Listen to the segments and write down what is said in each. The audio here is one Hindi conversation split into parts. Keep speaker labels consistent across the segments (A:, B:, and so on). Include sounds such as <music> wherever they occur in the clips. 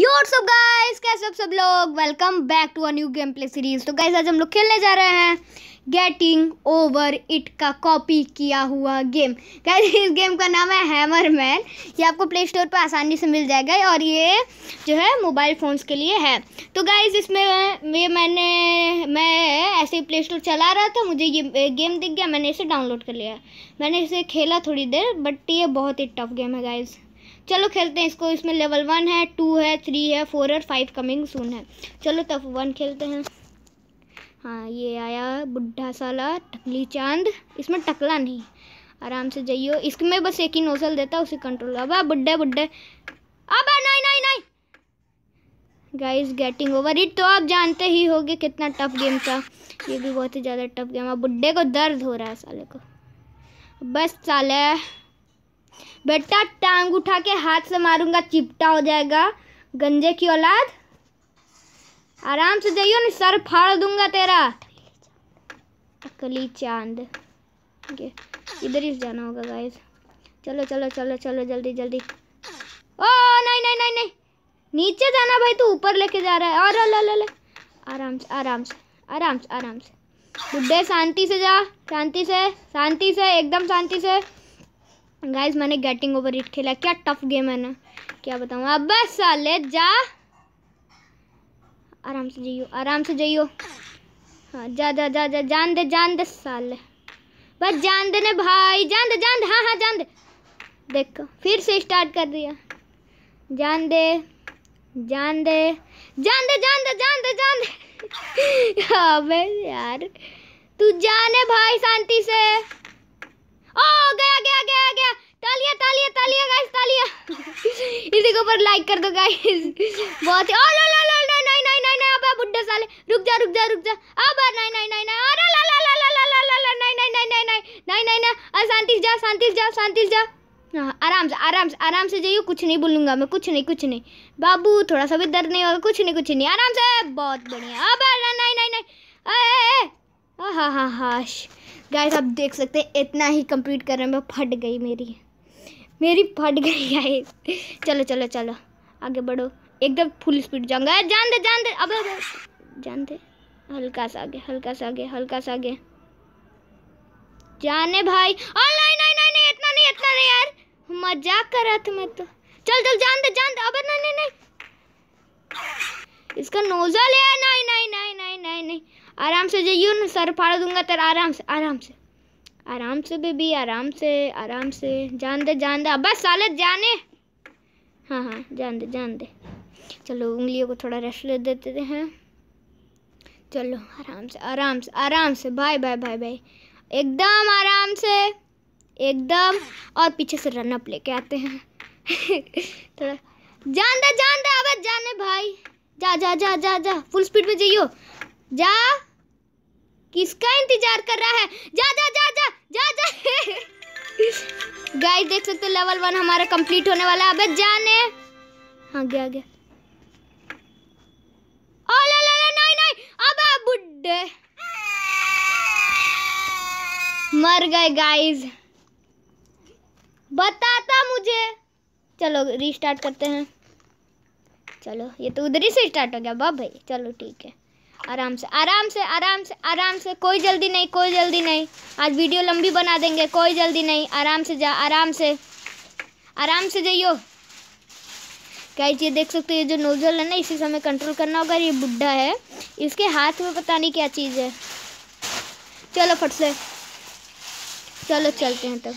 A: योर सब गाइस कैसे आप सब लोग welcome back to a new game play series तो गाइस आज हम लोग खेलने जा रहे हैं गेटिंग ओवर इट का कॉपी किया हुआ गेम गाइस <laughs> इस गेम का नाम है हैमर मैन ये आपको प्ले स्टोर पर आसानी से मिल जाएगा और ये जो है मोबाइल फ़ोन्स के लिए है तो गाइस इसमें ये मैंने मैं ऐसे ही प्ले स्टोर चला रहा था मुझे ये गेम दिख गया मैंने इसे डाउनलोड कर लिया मैंने इसे खेला थोड़ी देर बट ये बहुत ही टफ गेम है गाइज़ चलो खेलते हैं इसको इसमें लेवल वन है टू है थ्री है फोर है फाइव कमिंग सुन है चलो तब वन खेलते हैं हाँ ये आया बुढ़ा साला टकली चांद इसमें टकला नहीं आराम से जाइयो इसमें बस एक ही नोजल देता उसे कंट्रोल अब बुढ़े बुढ़े अब नहीं नहीं नहीं गाइज गेटिंग ओवर इट तो आप जानते ही होंगे कितना टफ गेम था ये भी बहुत ही ज़्यादा टफ गेम है बुढे को दर्द हो रहा है साले को बस साले बेटा टांग उठा के हाथ से मारूंगा चिपटा हो जाएगा गंजे की औलाद आराम से जाइयो ना सर फाड़ दूंगा तेरा अकली चांद इधर ही जाना होगा गाइस चलो चलो चलो चलो जल्दी जल्दी ओ नहीं नहीं नहीं नहीं नीचे जाना भाई तू ऊपर लेके जा रहा है और ले ले ले आराम से आराम से आराम से आराम से बुढ़े शांति से जा शांति से शांति से एकदम शांति से गाइज मैंने गेटिंग ओवर इट खेला क्या टफ गेम है ना क्या बताऊँ अब बस ले जा आराम से जाइयो आराम से जाइयो हाँ जा जा जा जा जान दे जान दे साले बस जान दे ने भाई जान दे जान दे हाँ हाँ जान दे देखो फिर से स्टार्ट कर दिया जान दे जान दे जान दे जान दे जान दे जान दे हाँ <laughs> भाई यार तू जाने भाई शांति से ओ गया गया गया गया तालिया तालिया तालिया गाइस तालिया इसी के ऊपर लाइक कर दो गाइस बहुत ओ लो लो लो नहीं नहीं नहीं नहीं ना अबे बुड्ढे साले रुक जा रुक जा रुक जा अब नहीं नहीं नहीं नहीं अरे ला ला ला ला ला ला ला नहीं नहीं नहीं नहीं नहीं नहीं नहीं ना ना अरे शांति जा शांति से जा शांति से जा आराम से आराम से आराम से जाइए कुछ नहीं बोलूंगा मैं कुछ नहीं कुछ नहीं बाबू थोड़ा सा भी दर्द नहीं होगा कुछ नहीं कुछ नहीं आराम से बहुत बढ़िया अब नहीं नहीं नहीं हाँ हाँ हाँ गाइस आप देख सकते हैं इतना ही कंप्लीट करने में फट गई मेरी मेरी फट गई गाइस चलो चलो चलो आगे बढ़ो एकदम फुल स्पीड जाऊंगा यार जान दे जान दे अब जान दे हल्का सा आगे हल्का सा आगे हल्का सा आगे जाने भाई और नहीं नहीं नहीं नहीं इतना नहीं इतना नहीं यार मजाक कर रहा था मैं तो चल चल जान दे जान दे अब नहीं नहीं नहीं इसका नोजल है नहीं नहीं नहीं नहीं नहीं नहीं आराम से जाइयो ना सर फाड़ दूंगा तेरा आराम से आराम से आराम से बेबी आराम से आराम से जान दे जान दे बस साले जाने हाँ हाँ जान दे जान दे चलो उंगलियों को थोड़ा रेस्ट ले देते हैं हाँ। चलो आराम से आराम से आराम से बाय बाय बाय बाय एकदम आराम से एकदम और पीछे से रनअप लेके आते हैं <laughs> थोड़ा जान दे जान दे अब जाने भाई जा जा जा जा जा फुल स्पीड में जाइयो जा किसका इंतजार कर रहा है जा जा जा जा जा जा गाइस देख सकते हो लेवल वन हमारा कंप्लीट होने वाला है अबे जाने हाँ गया गया मर गए गाइस बताता मुझे चलो रीस्टार्ट करते हैं चलो ये तो उधर ही से स्टार्ट हो गया बाप भाई चलो ठीक है आराम से आराम से आराम से आराम से कोई जल्दी नहीं कोई जल्दी नहीं आज वीडियो लंबी बना देंगे कोई जल्दी नहीं आराम से जा आराम से आराम से जाइयो क्या ये देख सकते हो ये जो नोजल है ना इसी समय कंट्रोल करना होगा ये बुढ़ा है इसके हाथ में पता नहीं क्या चीज़ है चलो फट से चलो चलते हैं तब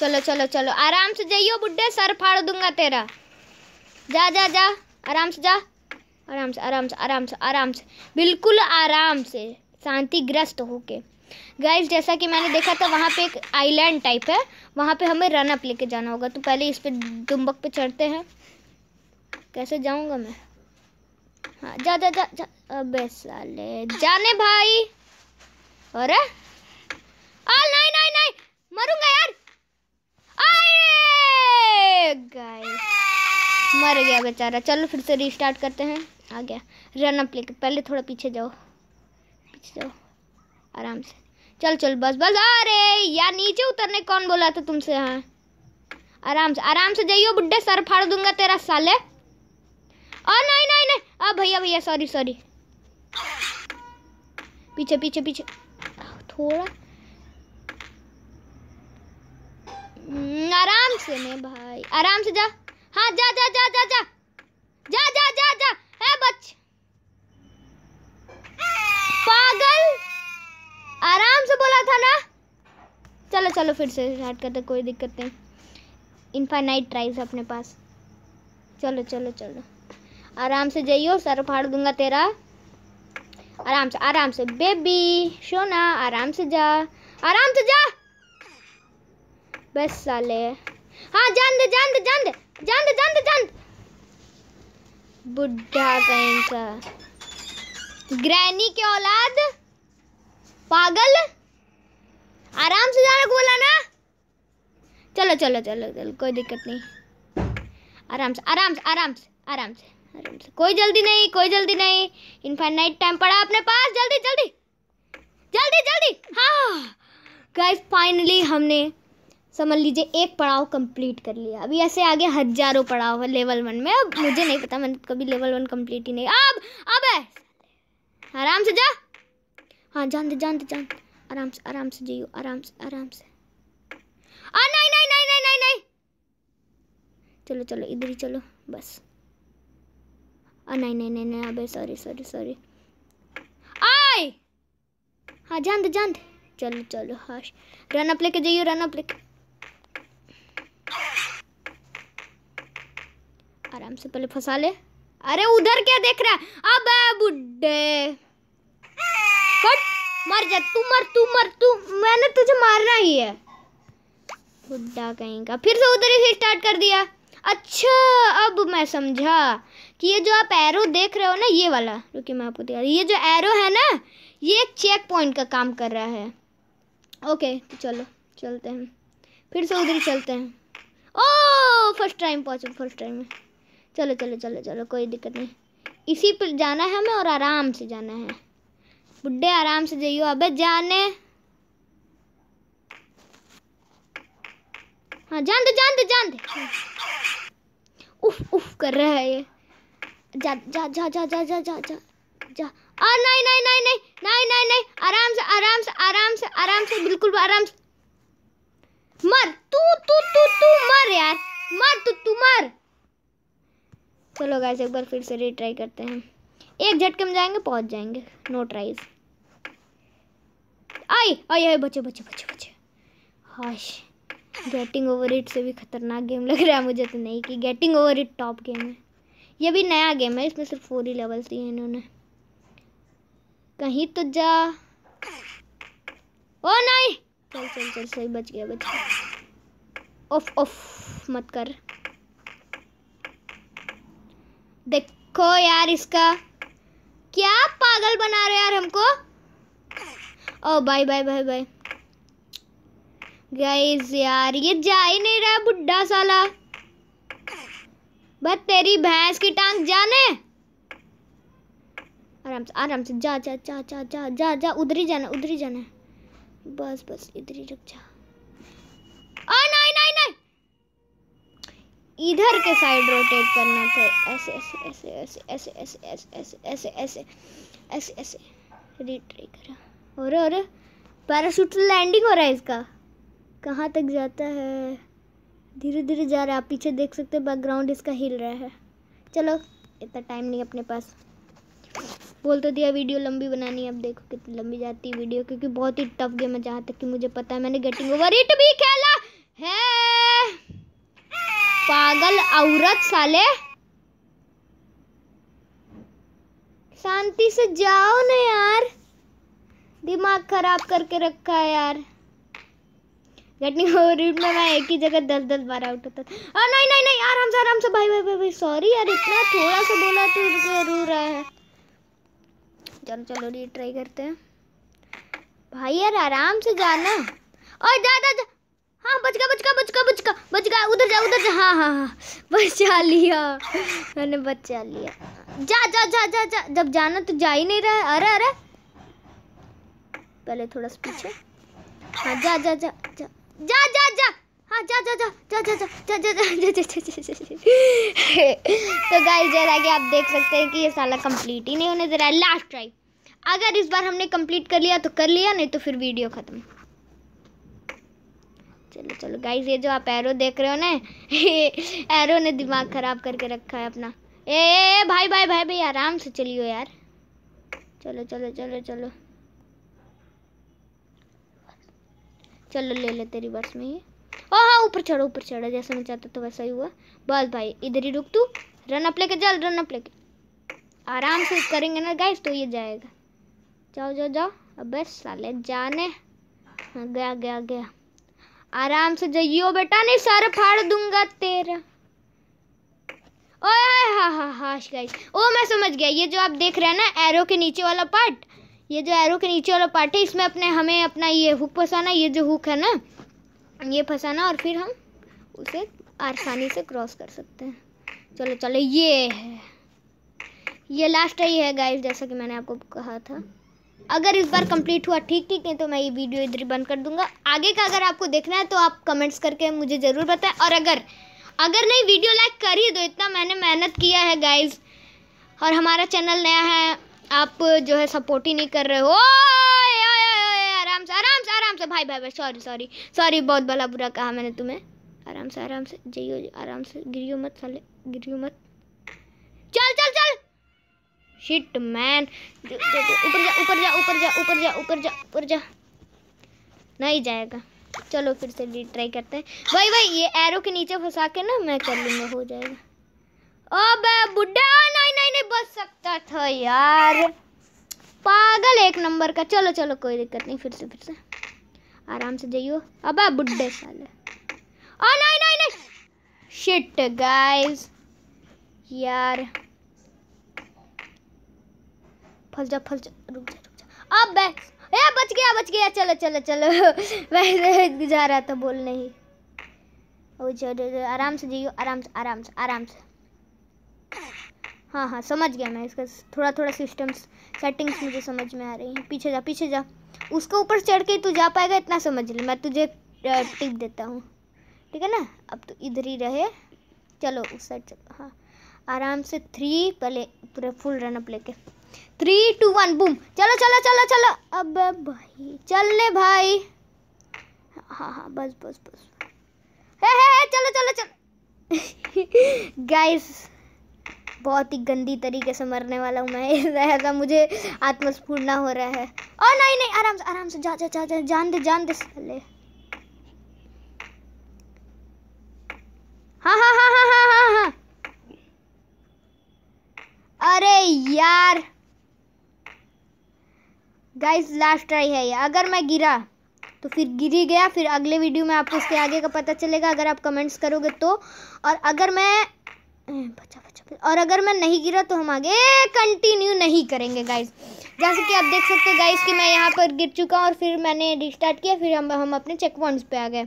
A: चलो चलो चलो आराम से जाइयो बुढ़े सर फाड़ दूंगा तेरा जा जा जा आराम से जा आराम से आराम से आराम से आराम से बिल्कुल आराम से शांति शांतिग्रस्त होके गाइस जैसा कि मैंने देखा था वहाँ पे एक आइलैंड टाइप है वहाँ पे हमें रन अप लेके जाना होगा तो पहले इस पर डुम्बक पे चढ़ते हैं कैसे जाऊँगा मैं हाँ जा जा जा, जा अबे साले जाने भाई अरे नहीं नहीं नहीं मर गया बेचारा चलो फिर से रिस्टार्ट करते हैं आ गया रन अप लेके पहले थोड़ा पीछे जाओ पीछे जाओ आराम से चल चल बस बस अरे यार नीचे उतरने कौन बोला था तुमसे हाँ आराम से आराम से जाइयो बुड्ढे सर फाड़ दूंगा तेरा साले और नहीं नहीं नहीं आ भैया भैया सॉरी सॉरी पीछे पीछे पीछे थोड़ा हम्म, आराम से नहीं भाई आराम से जा हाँ जा जा जा जा जा जा जा जा जा है बच पागल आराम से बोला था ना चलो चलो फिर से स्टार्ट करते कोई दिक्कत नहीं इनफाइनाइट ट्राइज अपने पास चलो चलो चलो आराम से जाइयो सर फाड़ दूंगा तेरा आराम से आराम से बेबी सोना आराम से जा आराम से जा बस साले हाँ जान दे जान दे जान दे जंद जंद जंद बुढ़ा कहीं का ग्रैनी के औलाद पागल आराम से जाने को बोला ना चलो चलो चलो चलो कोई दिक्कत नहीं आराम से आराम से आराम से आराम से आराम से कोई जल्दी नहीं कोई जल्दी नहीं इनफाइनाइट टाइम पड़ा अपने पास जल्दी जल्दी जल्दी जल्दी हाँ गाइस फाइनली हमने समझ लीजिए एक पड़ाव कंप्लीट कर लिया अभी ऐसे आगे हजारों पड़ाव है लेवल वन में अब मुझे नहीं पता मैंने कभी लेवल वन कंप्लीट ही नहीं अब अब है आराम से जा हाँ जान दे जान दे जान आराम से आराम से जाइयो आराम से आराम से आ नहीं नहीं नहीं नहीं नहीं नहीं चलो चलो इधर ही चलो बस आ नहीं नहीं नहीं नहीं अब सॉरी सॉरी सॉरी आए हाँ जान दे जान दे चलो चलो हर्ष रन अप लेके जाइयो रन अप लेके आराम से पहले फंसा ले अरे उधर क्या देख रहा है अब बुड्ढे कट मर जा तू मर तू मर तू मैंने तुझे मारना ही है बुड्ढा कहीं का फिर से उधर ही स्टार्ट कर दिया अच्छा अब मैं समझा कि ये जो आप एरो देख रहे हो ना ये वाला रुकिए मैं आपको दिखा ये जो एरो है ना ये एक चेक पॉइंट का काम कर रहा है ओके तो चलो चलते हैं फिर से उधर ही चलते हैं ओ फर्स्ट टाइम पहुँचो फर्स्ट टाइम में चलो चलो चलो चलो कोई दिक्कत नहीं इसी पर जाना है हमें और आराम से जाना है बुढ़े आराम से जाइयो अबे जाने हाँ जान दे जान दे जान दे उफ उफ कर रहा है ये जा जा जा जा जा जा जा जा जा आ नहीं नहीं नहीं नहीं नहीं नहीं नहीं आराम से आराम से आराम से आराम से बिल्कुल आराम से मर तू तू तू तू मर यार मर तू तो तू मर चलो गाइस एक बार फिर से रिट्राई करते हैं एक झटके में जाएंगे पहुंच जाएंगे नो ट्राइज आई आई आई बचे बचे बचे बचे हाश गेटिंग ओवर इट से भी खतरनाक गेम लग रहा है मुझे तो नहीं कि getting over it top game है ये भी नया गेम है इसमें सिर्फ फोर ही लेवल्स दिए इन्होंने कहीं तो जा ओ नहीं चल चल चल सही बच गया बच गया ऑफ ऑफ मत कर देखो यार इसका क्या पागल बना रहे यार हमको ओ bye bye bye bye guys यार ये जा ही नहीं रहा बुढ़ा साला बस तेरी भैंस की टांग जाने आराम से आराम से जा जा जा जा जा जा जा उधर ही जाना उधर ही जाना बस बस इधर ही रुक जा और इधर के साइड रोटेट करना था ऐसे ऐसे ऐसे ऐसे ऐसे ऐसे ऐसे ऐसे ऐसे ऐसे ऐसे रिट्राई करा और और पैराशूट लैंडिंग हो रहा है इसका कहाँ तक जाता है धीरे धीरे जा रहा है आप पीछे देख सकते हो बैकग्राउंड इसका हिल रहा है चलो इतना टाइम नहीं अपने पास बोल तो दिया वीडियो लंबी बनानी है अब देखो कितनी लंबी जाती है वीडियो क्योंकि बहुत ही टफ गेम है जहाँ तक कि मुझे पता है मैंने गेटिंग ओवर इट भी खेला है पागल औरत साले शांति से जाओ ना यार दिमाग खराब करके रखा है यार गेटिंग ओवरहीट में मैं एक ही जगह दस दस बार आउट होता था और नहीं नहीं नहीं आराम से आराम से भाई भाई भाई, भाई सॉरी यार इतना थोड़ा सा बोला तो रो रहा है चलो चलो ये ट्राई करते हैं भाई यार आराम से जाना और जा जा, जा। हाँ बच गया बच गया बच गया बच गया बच गया उधर जा उधर जा हाँ हाँ हाँ बचा लिया मैंने बचा लिया जा जा जा जा जा जब जाना तो जा ही नहीं रहा है अरे अरे पहले थोड़ा सा पीछे हाँ जा जा जा जा जा जा जा हाँ जा जा जा जा जा जा जा जा जा जा तो गाइस जैसा कि आप देख सकते हैं कि ये साला कंप्लीट ही नहीं होने दे रहा है लास्ट ट्राई अगर इस बार हमने कंप्लीट कर लिया तो कर लिया नहीं तो फिर वीडियो ख़त्म चलो चलो गाइस ये जो आप एरो देख रहे हो ना एरो <laughs> ने दिमाग खराब करके रखा है अपना ए, ए, ए भाई भाई भाई भाई आराम से चलियो यार चलो चलो चलो चलो चलो ले ले तेरी बस में ये ओ हाँ ऊपर चढ़ो ऊपर चढ़ो जैसे मैं चाहता तो वैसा ही हुआ बस भाई इधर ही रुक तू रन अप लेके चल रन अप लेके आराम से करेंगे ना गाइस तो ये जाएगा जाओ जाओ जाओ अब बस साले जाने हाँ गया गया गया आराम से जइयो बेटा नहीं सर फाड़ दूंगा तेरा ओए हा हा हाश गाइस ओ मैं समझ गया ये जो आप देख रहे हैं ना एरो के नीचे वाला पार्ट ये जो एरो के नीचे वाला पार्ट है इसमें अपने हमें अपना ये हुक फंसाना ये जो हुक है ना ये फंसाना और फिर हम उसे आसानी से क्रॉस कर सकते हैं चलो चलो ये है ये लास्ट ही है गाइस जैसा कि मैंने आपको कहा था अगर इस बार कंप्लीट हुआ ठीक ठीक नहीं तो मैं ये वीडियो इधर बंद कर दूंगा आगे का अगर आपको देखना है तो आप कमेंट्स करके मुझे ज़रूर बताएं और अगर अगर नहीं वीडियो लाइक कर ही दो इतना मैंने मेहनत किया है गाइज और हमारा चैनल नया है आप जो है सपोर्ट ही नहीं कर रहे हो आराम से आराम से आराम से भाई भाई भाई सॉरी सॉरी सॉरी बहुत भला बुरा कहा मैंने तुम्हें आराम से आराम से जइयो आराम से गिरियो मत साले गिरियो मत शिट मैन ऊपर जा ऊपर जा ऊपर जा ऊपर जा ऊपर जा ऊपर जा नहीं जाएगा चलो फिर से ट्राई करते हैं भाई भाई ये एरो के नीचे फंसा के ना मैं कर लूँगा हो जाएगा अब बुढ़ा नहीं नहीं नहीं बच सकता था यार पागल एक नंबर का चलो चलो कोई दिक्कत नहीं फिर से फिर से आराम से जाइयो अब बुढ़े साले ओ नहीं नहीं नहीं शिट गाइस यार फल जा फल जा रुक जा रुक जा अब बैठ ए बच गया बच गया चलो चलो चलो <laughs> मैं तो जा रहा था बोल नहीं ओ चलो आराम से जियो आराम से आराम से आराम से हाँ हाँ समझ गया मैं इसका थोड़ा थोड़ा सिस्टम्स सेटिंग्स मुझे समझ में आ रही हैं पीछे जा पीछे जा उसके ऊपर चढ़ के तू जा पाएगा इतना समझ ले मैं तुझे टिप देता हूँ ठीक है ना अब तो इधर ही रहे चलो उस साइड चलो हाँ आराम से थ्री पहले पूरा फुल रनअप लेके थ्री टू वन बूम चलो चलो चलो चलो अब भाई चल ले भाई हाँ हाँ बस बस बस हे हे हे चलो चलो चलो गाइस <laughs> बहुत ही गंदी तरीके से मरने वाला हूँ मैं <laughs> ऐसा मुझे आत्मस्फूर्णा हो रहा है और नहीं नहीं आराम से आराम से जा जा जा जा जान दे जान दे हाँ हाँ हाँ हाँ हाँ हाँ हाँ अरे यार गाइस लास्ट ट्राई है ये अगर मैं गिरा तो फिर गिर ही गया फिर अगले वीडियो में आपको इसके आगे का पता चलेगा अगर आप कमेंट्स करोगे तो और अगर मैं हम्म, बचा बचा और अगर मैं नहीं गिरा तो हम आगे कंटिन्यू नहीं करेंगे गाइस जैसे कि आप देख सकते हो गाइस कि मैं यहाँ पर गिर चुका हूँ और फिर मैंने रिस्टार्ट किया फिर हम हम अपने चेक पॉइंट्स पर आ गए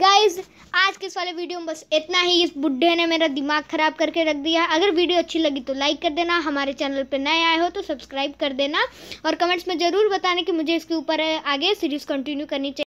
A: गाइस आज के इस वाले वीडियो में बस इतना ही इस बुढ़े ने मेरा दिमाग ख़राब करके रख दिया अगर वीडियो अच्छी लगी तो लाइक कर देना हमारे चैनल पर नए आए हो तो सब्सक्राइब कर देना और कमेंट्स में ज़रूर बताना कि मुझे इसके ऊपर आगे सीरीज़ कंटिन्यू करनी चाहिए